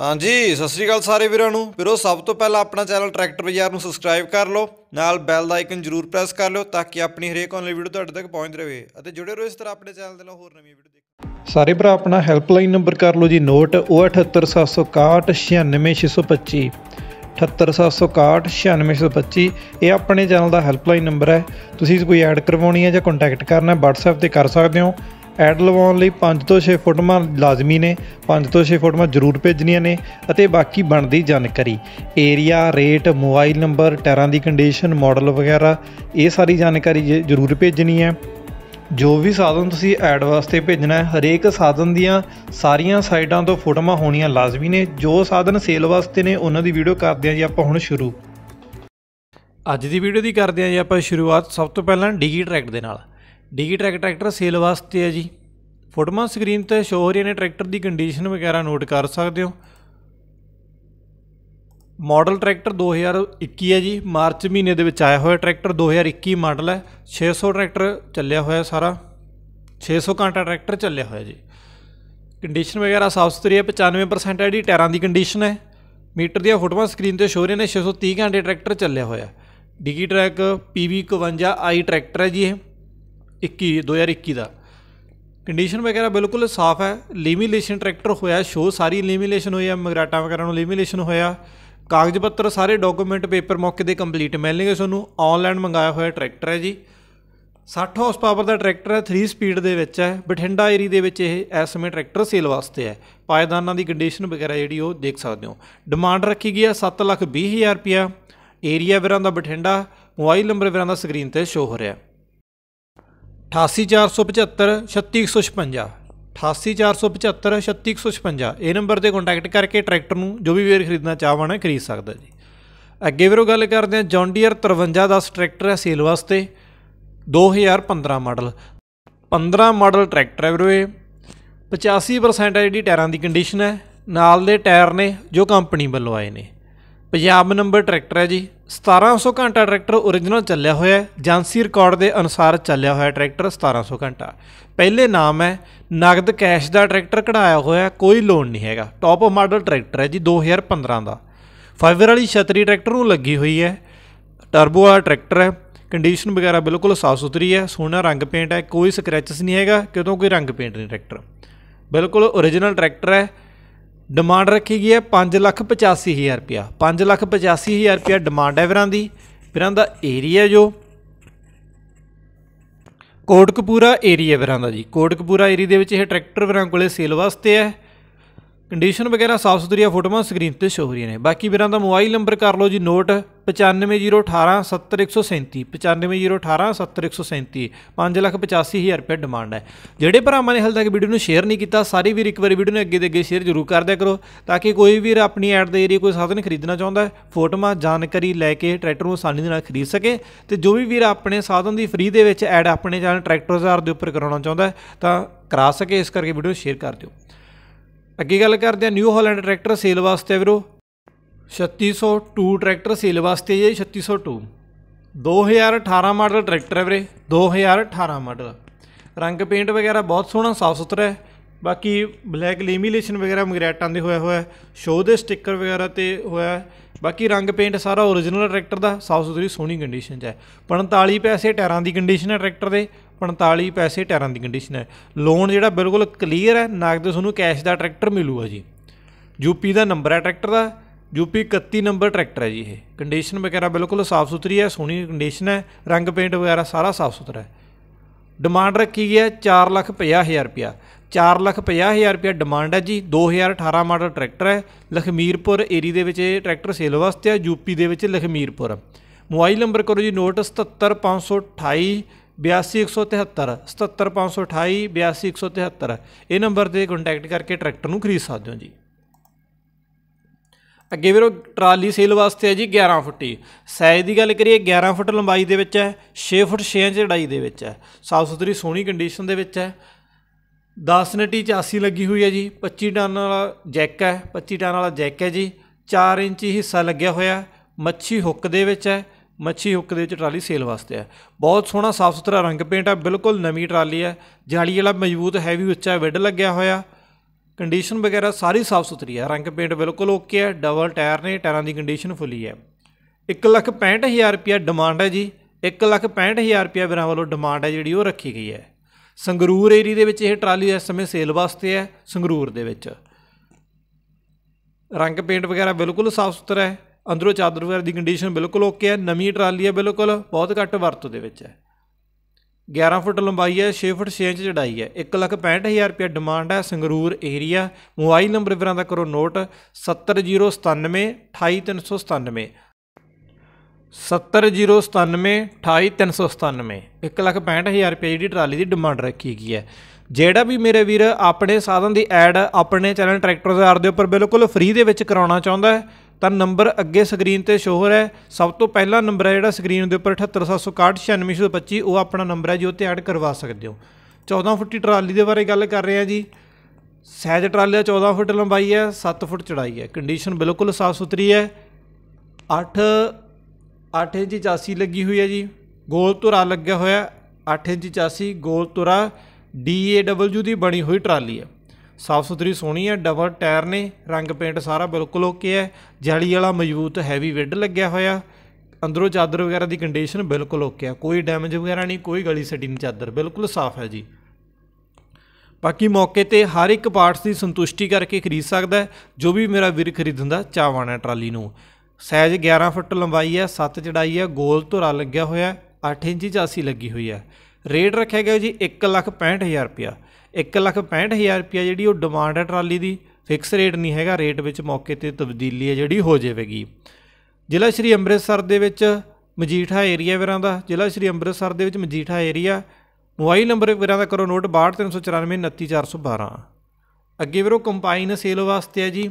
ਹਾਂਜੀ ਸਤਿ ਸ੍ਰੀ ਅਕਾਲ ਸਾਰੇ ਵੀਰਾਂ ਨੂੰ ਵੀਰੋ ਸਭ ਤੋਂ ਪਹਿਲਾਂ ਆਪਣਾ ਚੈਨਲ ਟਰੈਕਟਰ ਬਾਜ਼ਾਰ ਨੂੰ ਸਬਸਕ੍ਰਾਈਬ ਕਰ ਲਓ ਨਾਲ ਬੈਲ ਦਾ ਆਈਕਨ ਜ਼ਰੂਰ ਪ੍ਰੈਸ ਕਰ ਲਓ ਤਾਂ ਕਿ ਆਪਣੀ ਹਰੇਕ ਆਨਲਾਈਨ ਵੀਡੀਓ ਤੁਹਾਡੇ ਤੱਕ ਪਹੁੰਚਦੀ ਰਹੇ ਅਤੇ ਜੁੜੇ ਰਹੋ ਇਸ ਤਰ੍ਹਾਂ ਆਪਣੇ ਚੈਨਲ ਦੇ ਨਾਲ ਹੋਰ ਨਵੀਆਂ ਵੀਡੀਓ ਦੇਖੋ ਸਾਰੇ ਭਰਾ ਆਪਣਾ ਹੈਲਪਲਾਈਨ ਨੰਬਰ ਕਰ ਲਓ ਜੀ ਨੋਟ 07876196625 7876196625 ਇਹ ਆਪਣੇ ਚੈਨਲ ਦਾ ਹੈਲਪਲਾਈਨ ਨੰਬਰ ਹੈ ਤੁਸੀਂ ਕੋਈ ਐਡ ਕਰਵਾਉਣੀ ਹੈ ਜਾਂ ਕੰਟੈਕਟ ਕਰਨਾ ਹੈ WhatsApp ਤੇ ਕਰ ਸਕਦੇ ਹੋ ਐਡ ਲਵਾਉਣ ਲਈ 5 ਤੋਂ 6 ਫੋਟੋਆਂ ਲਾਜ਼ਮੀ ਨੇ 5 ਤੋਂ 6 ਫੋਟੋਆਂ ਜ਼ਰੂਰ ਭੇਜਣੀਆਂ ਨੇ ਅਤੇ ਬਾਕੀ ਬਣਦੀ ਜਾਣਕਾਰੀ ਏਰੀਆ ਰੇਟ ਮੋਬਾਈਲ ਨੰਬਰ ਟਾਇਰਾਂ ਦੀ ਕੰਡੀਸ਼ਨ ਮਾਡਲ ਵਗੈਰਾ ਇਹ ਸਾਰੀ ਜਾਣਕਾਰੀ ਜ਼ਰੂਰ ਭੇਜਣੀ ਹੈ ਜੋ ਵੀ ਸਾਧਨ ਤੁਸੀਂ ਐਡ ਵਾਸਤੇ ਭੇਜਣਾ ਹੈ ਹਰੇਕ ਸਾਧਨ ਦੀਆਂ ਸਾਰੀਆਂ ਸਾਈਡਾਂ ਤੋਂ ਫੋਟੋਆਂ ਹੋਣੀਆਂ ਲਾਜ਼ਮੀ ਨੇ ਜੋ ਸਾਧਨ ਸੇਲ ਵਾਸਤੇ ਨੇ ਉਹਨਾਂ ਦੀ ਵੀਡੀਓ ਕਰਦੇ ਹਾਂ ਜੀ ਆਪਾਂ ਹੁਣ ਸ਼ੁਰੂ ਅੱਜ ਦੀ ਵੀਡੀਓ ਦੀ ਕਰਦੇ ਹਾਂ ਜੀ ਆਪਾਂ ਸ਼ੁਰੂਆਤ ਸਭ ਤੋਂ ਪਹਿਲਾਂ ਡਿਜੀ ਟਰੈਕਟ ਦੇ ਨਾਲ ਡੀਗੀ ਟਰੈਕ ਟਰੈਕਟਰ ਸੇਲ ਵਾਸਤੇ ਹੈ ਜੀ ਫੋਟੋਮਾਂ ਸਕਰੀਨ ਤੇ ਸ਼ੋ ਹੋ ਰਹੀਆਂ ਨੇ ਟਰੈਕਟਰ ਦੀ ਕੰਡੀਸ਼ਨ ਵਗੈਰਾ ਨੋਟ ਕਰ ਸਕਦੇ ਹੋ ਮਾਡਲ ਟਰੈਕਟਰ 2021 ਹੈ ਜੀ ਮਾਰਚ ਮਹੀਨੇ ਦੇ ਵਿੱਚ ਆਇਆ ਹੋਇਆ ਟਰੈਕਟਰ 2021 ਮਾਡਲ ਹੈ 600 ਟਰੈਕਟਰ ਚੱਲਿਆ ਹੋਇਆ ਸਾਰਾ 600 ਘੰਟਾ ਟਰੈਕਟਰ ਚੱਲਿਆ ਹੋਇਆ ਜੀ ਕੰਡੀਸ਼ਨ ਵਗੈਰਾ ਸਾਫ ਸੁਥਰੀ ਹੈ 95% ਹੈ ਜੀ ਟਾਇਰਾਂ ਦੀ ਕੰਡੀਸ਼ਨ ਹੈ ਮੀਟਰ ਦੀਆਂ ਫੋਟੋਆਂ ਸਕਰੀਨ ਤੇ ਸ਼ੋ ਰਹੀਆਂ ਨੇ 630 ਘੰਟੇ ਟਰੈਕਟਰ ਚੱਲਿਆ ਹੋਇਆ ਡਿਗੀ ਟਰੈਕ PV51i ਟਰੈਕਟਰ ਹੈ ਜੀ ਇਹ 21 2021 ਦਾ ਕੰਡੀਸ਼ਨ ਵਗੈਰਾ ਬਿਲਕੁਲ ਸਾਫ਼ ਹੈ ਲੀਮੀਲੇਸ਼ਨ ਟਰੈਕਟਰ ਹੋਇਆ ਸ਼ੋ ਸਾਰੀ ਲੀਮੀਲੇਸ਼ਨ ਹੋਈ ਹੈ ਮਗਰਾਟਾ ਵਗੈਰਾ ਨੂੰ ਲੀਮੀਲੇਸ਼ਨ ਹੋਇਆ ਕਾਗਜ਼ ਪੱਤਰ ਸਾਰੇ ਡਾਕੂਮੈਂਟ ਪੇਪਰ ਮੌਕੇ ਦੇ ਕੰਪਲੀਟ ਮਿਲਣਗੇ ਤੁਹਾਨੂੰ ਆਨਲਾਈਨ ਮੰਗਾਇਆ ਹੋਇਆ ਟਰੈਕਟਰ ਹੈ ਜੀ 60 ਹਾਰਸ ਪਾਵਰ ਦਾ ਟਰੈਕਟਰ ਹੈ 3 ਸਪੀਡ ਦੇ ਵਿੱਚ ਹੈ ਬਠਿੰਡਾ ਏਰੀ ਦੇ ਵਿੱਚ ਇਹ ਇਸ ਸਮੇਂ ਟਰੈਕਟਰ ਸੇਲ ਵਾਸਤੇ ਹੈ ਪਾਇਦਾਨਾਂ ਦੀ ਕੰਡੀਸ਼ਨ ਵਗੈਰਾ ਜਿਹੜੀ ਉਹ ਦੇਖ ਸਕਦੇ ਹੋ ਡਿਮਾਂਡ ਰੱਖੀ ਗਈ ਹੈ 7 ਲੱਖ 20 ਹਜ਼ਾਰ ਰੁਪਿਆ ਏਰੀਆ ਵੀਰਾਂ ਦਾ ਬਠਿੰਡਾ ਮੋਬਾਈਲ ਨੰਬਰ ਵੀਰਾਂ ਦਾ ਸਕਰੀਨ ਤੇ ਸ਼ੋ ਹੋ ਰਿਹਾ 88475 88475 ਇਹ ਨੰਬਰ ਤੇ ਕੰਟੈਕਟ ਕਰਕੇ ਟਰੈਕਟਰ ਨੂੰ ਜੋ ਵੀ ਵੇਅਰ ਖਰੀਦਣਾ ਚਾਹਵਾਣਾ ਖਰੀਦ ਸਕਦਾ ਜੀ ਅੱਗੇ ਵੀਰੋ ਗੱਲ ਕਰਦੇ ਆ ਜੌਨ ਡੀਅਰ 5310 ਟਰੈਕਟਰ ਹੈ ਸੇਲ ਵਾਸਤੇ 2015 ਮਾਡਲ 15 ਮਾਡਲ ਟਰੈਕਟਰ ਹੈ ਵੀਰੋ ਇਹ 85% ਹੈ ਜਿਹੜੀ ਟਾਇਰਾਂ ਦੀ ਕੰਡੀਸ਼ਨ ਹੈ ਨਾਲ ਦੇ ਟਾਇਰ ਨੇ ਜੋ ਕੰਪਨੀ ਵੱਲੋਂ ਆਏ ਨੇ ਪੰਜਾਬ ਨੰਬਰ ਟਰੈਕਟਰ ਹੈ ਜੀ 1700 ਘੰਟਾ ਟਰੈਕਟਰ origignal ਚੱਲਿਆ ਹੋਇਆ ਹੈ ਜਾਂਸੀ ਰਿਕਾਰਡ ਦੇ ਅਨੁਸਾਰ ਚੱਲਿਆ ਹੋਇਆ ਟਰੈਕਟਰ 1700 ਘੰਟਾ ਪਹਿਲੇ ਨਾਮ ਹੈ ਨਗਦ ਕੈਸ਼ ਦਾ ਟਰੈਕਟਰ ਕਢਾਇਆ ਹੋਇਆ ਕੋਈ ਲੋਨ ਨਹੀਂ ਹੈਗਾ ਟੌਪ ਮਾਡਲ ਟਰੈਕਟਰ ਹੈ ਜੀ 2015 ਦਾ ਫਾਈਬਰ ਵਾਲੀ ਛਤਰੀ ਟਰੈਕਟਰ ਨੂੰ ਲੱਗੀ ਹੋਈ ਹੈ ਟਰਬੋ ਵਾਲਾ ਟਰੈਕਟਰ ਹੈ ਕੰਡੀਸ਼ਨ ਵਗੈਰਾ ਬਿਲਕੁਲ ਸਾਫ ਸੁਥਰੀ ਹੈ ਸੋਨਾ ਰੰਗ ਪੇਂਟ ਹੈ ਕੋਈ ਸਕ੍ਰੈਚਸ ਨਹੀਂ ਹੈਗਾ ਕਿਉਂਕਿ ਕੋਈ ਰੰਗ ਪੇਂਟ ਨਹੀਂ ਟਰੈਕਟਰ ਬਿਲਕੁਲ origignal ਟਰੈਕਟਰ ਹੈ ਡਿਮਾਂਡ ਰੱਖੀ ਗਈ ਹੈ 585000 ਰੁਪਿਆ 585000 ਰੁਪਿਆ ਡਿਮਾਂਡ ਹੈ ਵੀਰਾਂ ਦੀ ਵੀਰਾਂ ਦਾ ਏਰੀਆ ਜੋ ਕੋਟਕਪੂਰਾ ਏਰੀਆ ਵੀਰਾਂ ਦਾ ਜੀ ਕੋਟਕਪੂਰਾ ਏਰੀਆ ਦੇ ਵਿੱਚ ਇਹ ਟਰੈਕਟਰ ਵੀਰਾਂ ਕੋਲੇ ਸੇਲ ਵਾਸਤੇ ਹੈ ਕੰਡੀਸ਼ਨ ਵਗੈਰਾ ਸਾਫ ਸੁਥਰੀਆਂ ਫੋਟੋਆਂ ਸਕਰੀਨ ਤੇ ਸ਼ੋ ਹੋ ਰਹੀਆਂ ਨੇ ਬਾਕੀ ਵੀਰਾਂ ਦਾ ਮੋਬਾਈਲ ਨੰਬਰ ਕਰ ਲਓ ਜੀ ਨੋਟ 9501870137 9501870137 585000 ਰੁਪਏ ਡਿਮਾਂਡ ਹੈ ਜਿਹੜੇ ਭਰਾਵਾਂ ਨੇ ਹਾਲੇ ਤੱਕ ਵੀਡੀਓ ਨੂੰ ਸ਼ੇਅਰ ਨਹੀਂ ਕੀਤਾ ਸਾਰੇ ਵੀਰ ਇੱਕ ਵਾਰੀ ਵੀਡੀਓ ਨੂੰ ਅੱਗੇ ਦੇ ਅੱਗੇ ਸ਼ੇਅਰ ਜ਼ਰੂਰ ਕਰ ਦਿਆ ਕਰੋ ਤਾਂ ਕਿ ਕੋਈ ਵੀਰ ਆਪਣੀ ਐਡ ਦੇ ਏਰੀਆ ਕੋਈ ਸਾਧਨ ਖਰੀਦਣਾ ਚਾਹੁੰਦਾ ਹੈ ਫੋਟੋਆਂ ਜਾਣਕਾਰੀ ਲੈ ਕੇ ਟਰੈਕਟਰ ਨੂੰ ਆਸਾਨੀ ਦੇ ਨਾਲ ਖਰੀਦ ਸਕੇ ਤੇ ਜੋ ਵੀ ਵੀਰ ਆਪਣੇ ਸਾਧਨ ਦੀ ਫ੍ਰੀ ਦੇ ਵਿੱਚ ਐਡ ਆਪਣੇ ਚੈਨਲ ਟਰੈਕਟਰ ਹਜ਼ਾਰ ਦੇ ਉੱਪਰ ਕਰਾਉਣਾ ਚਾਹੁੰਦਾ ਤਾਂ ਕਰਾ ਸਕੇ ਇਸ ਕਰਕੇ ਵੀਡੀਓ ਸ਼ੇਅਰ ਕਰ ਦਿਓ ਅੱਗੇ ਗੱਲ ਕਰਦੇ ਆ ਨਿਊ ਹਾਲੈਂਡ ਟਰੈਕਟਰ ਸੇਲ ਵਾਸਤੇ ਵੀਰੋ 3602 ਟਰੈਕਟਰ ਸੇਲ ਵਾਸਤੇ ਜੇ 3602 2018 ਮਾਡਲ ਟਰੈਕਟਰ ਹੈ ਵੀਰੇ 2018 ਮਾਡਲ ਰੰਗ ਪੇਂਟ ਵਗੈਰਾ ਬਹੁਤ ਸੋਹਣਾ ਸਾਫ ਸੁਥਰਾ ਹੈ ਬਾਕੀ ਬਲੈਕ ਲੇਮੀਲੇਸ਼ਨ ਵਗੈਰਾ ਮਗਰੈਟਾਂ ਦੇ ਹੋਇਆ ਹੋਇਆ ਸ਼ੋਅ ਦੇ ਸਟicker ਵਗੈਰਾ ਤੇ ਹੋਇਆ ਬਾਕੀ ਰੰਗ ਪੇਂਟ ਸਾਰਾ origignal ਟਰੈਕਟਰ ਦਾ ਸਾਫ ਸੁਥਰੀ ਸੋਹਣੀ ਕੰਡੀਸ਼ਨ 'ਚ ਹੈ 45 ਪੈਸੇ ਟਾਇਰਾਂ ਦੀ ਕੰਡੀਸ਼ਨ ਹੈ ਟਰੈਕਟਰ ਦੇ 45 ਪੈਸੇ ਟਾਇਰਾਂ ਦੀ ਕੰਡੀਸ਼ਨ ਹੈ ਲੋਨ ਜਿਹੜਾ ਬਿਲਕੁਲ ਕਲੀਅਰ ਹੈ ਨਗਦ ਤੁਹਾਨੂੰ ਕੈਸ਼ ਦਾ ਟਰੈਕਟਰ ਮਿਲੂਗਾ ਜੀ ਯੂਪੀ ਦਾ ਨੰਬਰ ਹੈ ਟਰੈਕਟਰ ਦਾ ਯੂਪੀ 31 ਨੰਬਰ ਟਰੈਕਟਰ ਹੈ ਜੀ ਇਹ ਕੰਡੀਸ਼ਨ ਵਗੈਰਾ ਬਿਲਕੁਲ ਸਾਫ਼ ਸੁਥਰੀ ਹੈ ਸੋਹਣੀ ਕੰਡੀਸ਼ਨ ਹੈ ਰੰਗ ਪੇਂਟ ਵਗੈਰਾ ਸਾਰਾ ਸਾਫ਼ ਸੁਥਰਾ ਹੈ ਡਿਮਾਂਡ ਰੱਖੀ ਗਈ ਹੈ 450000 ਰੁਪਿਆ 450000 ਰੁਪਿਆ ਡਿਮਾਂਡ ਹੈ ਜੀ 2018 ਮਾਡਲ ਟਰੈਕਟਰ ਹੈ ਲਖਮੀਰਪੁਰ ਏਰੀ ਦੇ ਵਿੱਚ ਇਹ ਟਰੈਕਟਰ ਸੇਲ ਵਾਸਤੇ ਹੈ ਯੂਪੀ ਦੇ ਵਿੱਚ ਲਖਮੀਰਪੁਰ ਮੋਬਾਈਲ ਨੰਬਰ ਕਰੋ ਜੀ ਨੋਟ 77528 82173 77528 82173 ਇਹ ਨੰਬਰ ਤੇ ਕੰਟੈਕਟ ਕਰਕੇ ਟਰੈਕਟਰ ਨੂੰ ਖਰੀਦ ਸਕਦੇ ਹੋ ਜੀ ਅੱਗੇ ਵੀਰੋ ਟਰਾਲੀ ਸੇਲ ਵਾਸਤੇ ਹੈ ਜੀ 11 ਫੁੱਟੀ ਸਾਈਜ਼ ਦੀ ਗੱਲ ਕਰੀਏ 11 ਫੁੱਟ ਲੰਬਾਈ ਦੇ ਵਿੱਚ ਹੈ 6 ਫੁੱਟ 6 ਇੰਚ ਚੜਾਈ ਦੇ ਵਿੱਚ ਹੈ ਸਾਫ ਸੁਥਰੀ ਸੋਹਣੀ ਕੰਡੀਸ਼ਨ ਦੇ ਵਿੱਚ ਹੈ 10 ਨਟੀ ਚਾਸੀ ਲੱਗੀ ਹੋਈ ਹੈ ਜੀ 25 ਟਨ ਵਾਲਾ ਜੈਕ ਹੈ 25 ਟਨ ਵਾਲਾ ਜੈਕ ਹੈ ਜੀ 4 ਇੰਚ ਹਿੱਸਾ ਲੱਗਿਆ ਹੋਇਆ ਮੱਛੀ ਹੁੱਕ ਦੇ ਵਿੱਚ ਹੈ ਮੱਛੀ ਹੁੱਕ ਦੇ ਵਿੱਚ ਟਰਾਲੀ ਸੇਲ ਵਾਸਤੇ ਹੈ ਬਹੁਤ ਸੋਹਣਾ ਸਾਫ ਸੁਥਰਾ ਰੰਗ ਪੇਂਟ ਹੈ ਬਿਲਕੁਲ ਨਵੀਂ ਟਰਾਲੀ ਹੈ ਜਾਲੀ ਵਾਲਾ ਮਜ਼ਬੂਤ ਹੈਵੀ ਉੱਚਾ ਵਿੱਡ ਲੱਗਿਆ ਹੋਇਆ ਕੰਡੀਸ਼ਨ ਵਗੈਰਾ ਸਾਰੀ ਸਾਫ ਸੁਥਰੀ ਹੈ ਰੰਗ ਪੇਂਟ ਬਿਲਕੁਲ ਓਕੇ ਹੈ ਡਬਲ ਟਾਇਰ ਨੇ ਟਾਇਰਾਂ ਦੀ ਕੰਡੀਸ਼ਨ ਫੁੱਲੀ ਹੈ 165000 ਰੁਪਿਆ ਡਿਮਾਂਡ ਹੈ ਜੀ 165000 ਰੁਪਿਆ ਵਿਰਾਂ ਵੱਲੋਂ ਡਿਮਾਂਡ ਹੈ ਜਿਹੜੀ ਉਹ ਰੱਖੀ ਗਈ ਹੈ ਸੰਗਰੂਰ ਏਰੀ ਦੇ ਵਿੱਚ ਇਹ ਟਰਾਲੀ ਇਸ ਸਮੇਂ ਸੇਲ ਵਾਸਤੇ ਹੈ ਸੰਗਰੂਰ ਦੇ ਵਿੱਚ ਰੰਗ ਪੇਂਟ ਵਗੈਰਾ ਬਿਲਕੁਲ ਸਾਫ ਸੁਥਰਾ ਹੈ ਅੰਦਰੋਂ ਚਾਦਰ ਵਗੈਰਾ ਦੀ ਕੰਡੀਸ਼ਨ ਬਿਲਕੁਲ ਓਕੇ ਹੈ ਨਵੀਂ ਟਰਾਲੀ ਹੈ ਬਿਲਕੁਲ ਬਹੁਤ ਘੱਟ ਵਰਤੋਂ ਦੇ ਵਿੱਚ ਹੈ 11 ਫੁੱਟ ਲੰਬਾਈ ਹੈ 6 ਫੁੱਟ 6 ਇੰਚ ਚੜਾਈ ਹੈ 165000 ਰੁਪਏ ਡਿਮਾਂਡ ਹੈ ਸੰਗਰੂਰ ਏਰੀਆ ਮੋਬਾਈਲ ਨੰਬਰ ਵੀਰਾਂ ਦਾ ਕਰੋ ਨੋਟ 7097 28397 70097 28397 165000 ਰੁਪਏ ਜਿਹੜੀ ਟਰਾਲੀ ਦੀ ਡਿਮਾਂਡ ਰੱਖੀ ਗਈ ਹੈ ਜਿਹੜਾ ਵੀ ਮੇਰੇ ਵੀਰ ਆਪਣੇ ਸਾਧਨ ਦੀ ਐਡ ਆਪਣੇ ਚੈਨਲ ਟਰੈਕਟਰ ਜ਼ਾਰ ਆਰ ਦੇ ਉੱਪਰ ਬਿਲਕੁਲ ਫ੍ਰੀ ਦੇ ਵਿੱਚ ਕਰਾਉਣਾ ਚਾਹੁੰਦਾ ਹੈ ਤਾਂ ਨੰਬਰ ਅੱਗੇ ਸਕਰੀਨ ਤੇ ਸ਼ੋ ਹੋ ਰਿਹਾ ਸਭ ਤੋਂ ਪਹਿਲਾ ਨੰਬਰ ਹੈ ਜਿਹੜਾ ਸਕਰੀਨ ਦੇ ਉੱਪਰ 787619625 ਉਹ ਆਪਣਾ ਨੰਬਰ ਹੈ ਉਹ ਤੇ ਐਡ ਕਰਵਾ ਸਕਦੇ ਹੋ 14 ਫੁੱਟੀ ਟਰਾਲੀ ਦੇ ਬਾਰੇ ਗੱਲ ਕਰ ਰਹੇ ਆ ਜੀ ਸਹਿਜ ਟਰਾਲੀ ਦਾ 14 ਫੁੱਟ ਲੰਬਾਈ ਹੈ 7 ਫੁੱਟ ਚੜਾਈ ਹੈ ਕੰਡੀਸ਼ਨ ਬਿਲਕੁਲ ਸਾਫ ਸੁਥਰੀ ਹੈ 8 8 ਇੰਚ ਚਾਸੀ ਲੱਗੀ ਹੋਈ ਹੈ ਜੀ ਗੋਲ ਤੁਰਾ ਲੱਗਿਆ ਹੋਇਆ 8 ਇੰਚ ਚਾਸੀ ਗੋਲ ਤੁਰਾ DAW ਦੀ ਬਣੀ ਹੋਈ ਟਰਾਲੀ ਹੈ ਸਾਫ ਸੁਥਰੀ ਸੋਹਣੀ ਹੈ ਡਬਲ ਟਾਇਰ ਨੇ ਰੰਗ ਪੇਂਟ ਸਾਰਾ ਬਿਲਕੁਲ ਓਕੇ ਹੈ ਜਾਲੀ ਵਾਲਾ ਮਜ਼ਬੂਤ ਹੈਵੀ ਵਿੱਡ ਲੱਗਿਆ ਹੋਇਆ ਅੰਦਰੋਂ ਚਾਦਰ ਵਗੈਰਾ ਦੀ ਕੰਡੀਸ਼ਨ ਬਿਲਕੁਲ ਓਕੇ ਹੈ ਕੋਈ ਡੈਮੇਜ ਵਗੈਰਾ ਨਹੀਂ ਕੋਈ ਗਲੀ ਸੜੀ ਨਹੀਂ ਚਾਦਰ ਬਿਲਕੁਲ ਸਾਫ਼ ਹੈ ਜੀ ਬਾਕੀ ਮੌਕੇ ਤੇ ਹਰ ਇੱਕ ਪਾਰਟਸ ਦੀ ਸੰਤੁਸ਼ਟੀ ਕਰਕੇ ਖਰੀਦ ਸਕਦਾ ਹੈ ਜੋ ਵੀ ਮੇਰਾ ਵੀਰ ਖਰੀਦਣ ਦਾ ਟਰਾਲੀ ਨੂੰ ਸਾਈਜ਼ 11 ਫੁੱਟ ਲੰਬਾਈ ਹੈ 7 ਚੜਾਈ ਹੈ ਗੋਲ ਧੁਰਾ ਲੱਗਿਆ ਹੋਇਆ 8 ਇੰਚੀ ਚਾਸੀ ਲੱਗੀ ਹੋਈ ਹੈ ਰੇਟ ਰੱਖਿਆ ਗਿਆ ਜੀ 1 ਲੱਖ 65000 ਰੁਪਿਆ 1 ਲੱਖ 65000 ਰੁਪਿਆ ਜਿਹੜੀ ਉਹ ਡਿਮਾਂਡ ਹੈ ਟਰਾਲੀ ਦੀ ਫਿਕਸ ਰੇਟ ਨਹੀਂ ਹੈਗਾ ਰੇਟ ਵਿੱਚ ਮੌਕੇ ਤੇ ਤਬਦੀਲੀ ਹੈ ਜਿਹੜੀ ਹੋ ਜਾਵੇਗੀ ਜ਼ਿਲ੍ਹਾ ਸ਼੍ਰੀ ਅੰਮ੍ਰਿਤਸਰ ਦੇ ਵਿੱਚ ਮਜੀਠਾ ਏਰੀਆ ਵੀਰਾਂ ਦਾ ਜ਼ਿਲ੍ਹਾ ਸ਼੍ਰੀ ਅੰਮ੍ਰਿਤਸਰ ਦੇ ਵਿੱਚ ਮਜੀਠਾ ਏਰੀਆ ਮੋਬਾਈਲ ਨੰਬਰ ਵੀਰਾਂ ਦਾ ਕਰੋ ਨੋਟ 6234929412 ਅੱਗੇ ਵੀਰੋ ਕੰਪਾਈਨ ਸੇਲ ਵਾਸਤੇ ਹੈ ਜੀ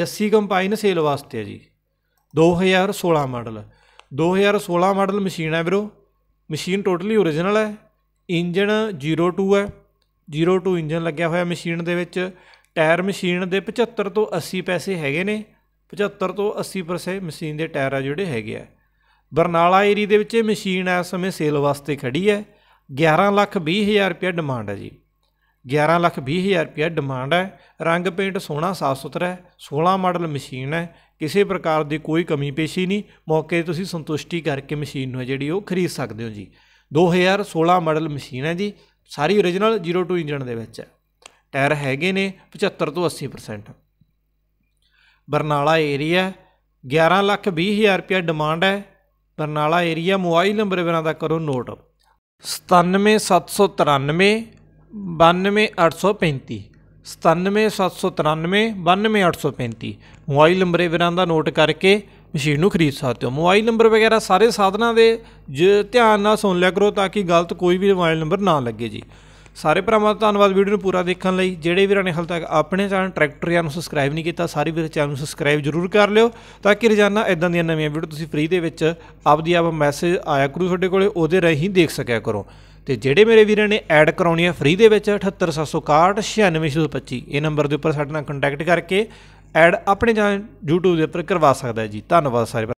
ਜੱਸੀ ਕੰਪਾਈਨ ਸੇਲ ਵਾਸਤੇ ਹੈ ਜੀ 2016 ਮਾਡਲ 2016 ਮਾਡਲ ਮਸ਼ੀਨ ਹੈ ਵੀਰੋ ਮਸ਼ੀਨ ਟੋਟਲੀ origignal ਹੈ ਇੰਜਨ 02 ਹੈ 02 ਇੰਜਨ ਲੱਗਿਆ ਹੋਇਆ ਮਸ਼ੀਨ ਦੇ ਵਿੱਚ ਟਾਇਰ ਮਸ਼ੀਨ ਦੇ 75 ਤੋਂ 80 ਪੈਸੇ ਹੈਗੇ ਨੇ 75 ਤੋਂ 80% ਮਸ਼ੀਨ ਦੇ ਟਾਇਰ ਆ ਜਿਹੜੇ ਹੈਗੇ ਆ ਬਰਨਾਲਾ ਏਰੀ ਦੇ ਵਿੱਚ ਇਹ ਮਸ਼ੀਨ ਇਸ ਸਮੇਂ ਸੇਲ ਵਾਸਤੇ ਖੜੀ ਹੈ 11 ਲੱਖ 20 ਹਜ਼ਾਰ ਰੁਪਏ ਡਿਮਾਂਡ ਹੈ ਜੀ 11 ਲੱਖ 20 ਹਜ਼ਾਰ ਰੁਪਏ ਡਿਮਾਂਡ ਹੈ ਰੰਗ ਪੇਂਟ ਸੋਹਣਾ ਸਾਫ ਸੁਥਰਾ ਹੈ 16 ਮਾਡਲ ਮਸ਼ੀਨ ਹੈ ਕਿਸੇ ਪ੍ਰਕਾਰ ਦੀ ਕੋਈ ਕਮੀ ਪੇਸ਼ੀ ਨਹੀਂ ਮੌਕੇ ਤੁਸੀਂ ਸੰਤੁਸ਼ਟੀ ਕਰਕੇ ਮਸ਼ੀਨ ਨੂੰ ਜਿਹੜੀ ਉਹ ਖਰੀਦ ਸਕਦੇ ਹੋ ਜੀ 2016 ਮਾਡਲ ਮਸ਼ੀਨ ਹੈ ਜੀ ਸਾਰੀ origignal 0 to ਇੰਜਨ ਦੇ ਵਿੱਚ ਹੈ ਟਾਇਰ ਹੈਗੇ ਨੇ 75 ਤੋਂ 80% ਬਰਨਾਲਾ ਏਰੀਆ 11 ਲੱਖ 20 ਹਜ਼ਾਰ ਰੁਪਏ ਡਿਮਾਂਡ ਹੈ ਬਰਨਾਲਾ ਏਰੀਆ ਮੋਬਾਈਲ ਨੰਬਰ ਇਹਨਾਂ ਦਾ ਕਰੋ ਨੋਟ 97793 92835 97793 92835 ਮੋਬਾਈਲ ਨੰਬਰ ਇਹਨਾਂ ਦਾ ਨੋਟ ਕਰਕੇ ਮਸ਼ੀਨ ਨੂੰ ਖਰੀਦ ਸਕਦੇ ਹੋ ਮੋਬਾਈਲ ਨੰਬਰ ਵਗੈਰਾ ਸਾਰੇ ਸਾਧਨਾਂ ਦੇ ਜੇ ਧਿਆਨ ਨਾਲ ਸੁਣ ਲਿਆ ਕਰੋ ਤਾਂ ਕਿ ਗਲਤ ਕੋਈ ਵੀ ਮੋਬਾਈਲ ਨੰਬਰ ਨਾ ਲੱਗੇ ਜੀ ਸਾਰੇ ਭਰਾਵਾਂ ਦਾ ਧੰਨਵਾਦ ਵੀਡੀਓ ਨੂੰ ਪੂਰਾ ਦੇਖਣ ਲਈ ਜਿਹੜੇ ਵੀਰਾਂ ਨੇ ਹਾਲ ਤੱਕ ਆਪਣੇ ਚੈਨਲ ਟਰੈਕਟਰ ਯਾਰ ਨੂੰ ਸਬਸਕ੍ਰਾਈਬ ਨਹੀਂ ਕੀਤਾ ਸਾਰੇ ਵੀਰ ਚੈਨਲ ਨੂੰ ਸਬਸਕ੍ਰਾਈਬ ਜ਼ਰੂਰ ਕਰ ਲਿਓ ਤਾਂ ਕਿ ਰੋਜ਼ਾਨਾ ਇਦਾਂ ਦੀਆਂ ਨਵੀਆਂ ਵੀਡੀਓ ਤੁਸੀਂ ਫ੍ਰੀ ਦੇ ਵਿੱਚ ਆਪਦੀ ਆਪ ਮੈਸੇਜ ਆਇਆ ਕਰੂ ਤੁਹਾਡੇ ਕੋਲੇ ਉਹਦੇ ਰਹੀਂ ਦੇਖ ਸਕਿਆ ਕਰੋ ਤੇ ਜਿਹੜੇ ਮੇਰੇ ਵੀਰਾਂ ਨੇ ਐਡ ਕਰਾਉਣੀ ਹੈ ਫ੍ਰੀ ਦੇ ਵਿੱਚ 78761 9625 ਇਹ ਨੰਬਰ ਦੇ ਉੱਪਰ ਸਾਡੇ ਨਾਲ ਕੰਟੈਕਟ ਕਰਕੇ ਐਡ ਆਪਣੇ ਜਾਂ YouTube ਦੇ ਉੱਪਰ ਕਰਵਾ ਸਕਦਾ ਹੈ ਜੀ ਧੰਨਵਾਦ ਸਾਰੇ